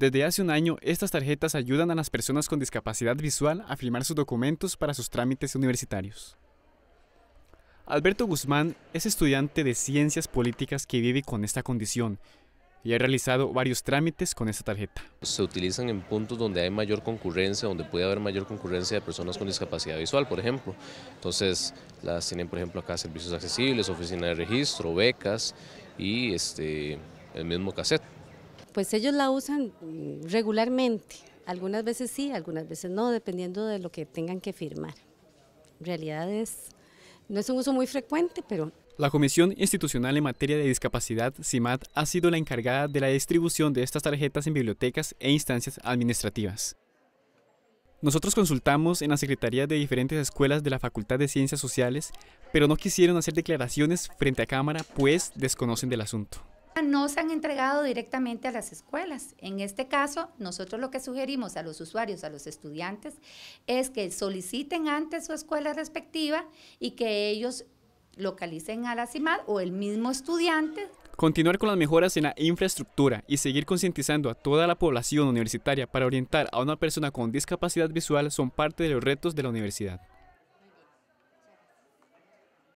Desde hace un año, estas tarjetas ayudan a las personas con discapacidad visual a firmar sus documentos para sus trámites universitarios. Alberto Guzmán es estudiante de Ciencias Políticas que vive con esta condición y ha realizado varios trámites con esta tarjeta. Se utilizan en puntos donde hay mayor concurrencia, donde puede haber mayor concurrencia de personas con discapacidad visual, por ejemplo. Entonces, las tienen, por ejemplo, acá servicios accesibles, oficina de registro, becas y este, el mismo cassette. Pues ellos la usan mm, regularmente, algunas veces sí, algunas veces no, dependiendo de lo que tengan que firmar. En realidad no es un uso muy frecuente, pero... La Comisión Institucional en Materia de Discapacidad, CIMAT, ha sido la encargada de la distribución de estas tarjetas en bibliotecas e instancias administrativas. Nosotros consultamos en la Secretaría de diferentes escuelas de la Facultad de Ciencias Sociales, pero no quisieron hacer declaraciones frente a cámara, pues desconocen del asunto no se han entregado directamente a las escuelas. En este caso, nosotros lo que sugerimos a los usuarios, a los estudiantes, es que soliciten antes su escuela respectiva y que ellos localicen a la CIMAD o el mismo estudiante Continuar con las mejoras en la infraestructura y seguir concientizando a toda la población universitaria para orientar a una persona con discapacidad visual son parte de los retos de la universidad.